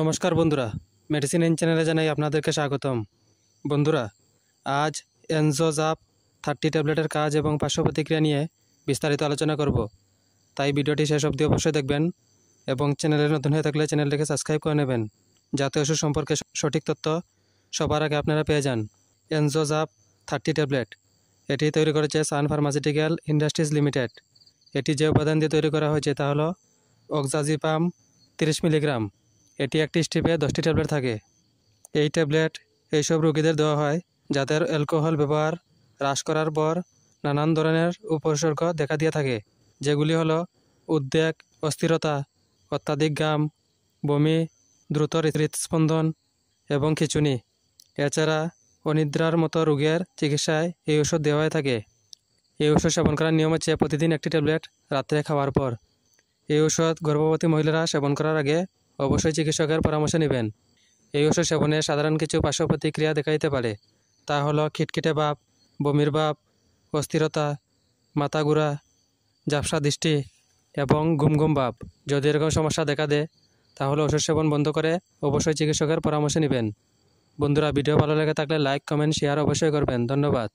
নমস্কার বন্ধুরা medicine N চ্যানেলে জানাই আপনাদেরকে স্বাগতম বন্ধুরা আজ এনজোজাপ থার্টি ট্যাবলেটের কাজ এবং পার্শ্ব প্রতিক্রিয়া নিয়ে বিস্তারিত আলোচনা করব তাই ভিডিওটি শেষ অবধি অবশ্যই দেখবেন এবং চ্যানেলের নতুন হয়ে থাকলে চ্যানেলটিকে সাবস্ক্রাইব করে নেবেন যাতে ওষুধ সম্পর্কে সঠিক তথ্য সবার আগে আপনারা পেয়ে যান এনজোজাপ থার্টি ট্যাবলেট এটি তৈরি করেছে সান ফার্মাসিউটিক্যাল ইন্ডাস্ট্রিজ লিমিটেড এটি যে উপাদান দিয়ে তৈরি করা হয়েছে তা হল অক্সাজিপাম তিরিশ মিলিগ্রাম এটি একটি স্টিপে দশটি ট্যাবলেট থাকে এই ট্যাবলেট এইসব রোগীদের দেওয়া হয় যাদের অ্যালকোহল ব্যবহার হ্রাস করার পর নানান ধরনের উপসর্গ দেখা দিয়ে থাকে যেগুলি হলো উদ্বেগ অস্থিরতা অত্যাধিক গাম বমি দ্রুত হৃৎস্পন্দন এবং খিচুনি এছাড়া অনিদ্রার মতো রোগের চিকিৎসায় এই ওষুধ দেওয়া হয়ে থাকে এই ওষুধ সেবন করার নিয়ম হচ্ছে প্রতিদিন একটি ট্যাবলেট রাত্রে খাওয়ার পর এই ওষুধ গর্ভবতী মহিলারা সেবন করার আগে অবশ্যই চিকিৎসকের পরামর্শ নেবেন এই ওষুধ সেবনে সাধারণ কিছু পার্শ্ব প্রতিক্রিয়া দেখাইতে পারে তা হল খিটখিটে ভাব বমির ভাব অস্থিরতা মাথা গুড়া ঝাপসা দৃষ্টি এবং ঘুমঘুম ঘুম ভাব যদি এরকম সমস্যা দেখা দেয় তাহলে ওষুধ সেবন বন্ধ করে অবশ্যই চিকিৎসকের পরামর্শ নেবেন বন্ধুরা ভিডিও ভালো লেগে থাকলে লাইক কমেন্ট শেয়ার অবশ্যই করবেন ধন্যবাদ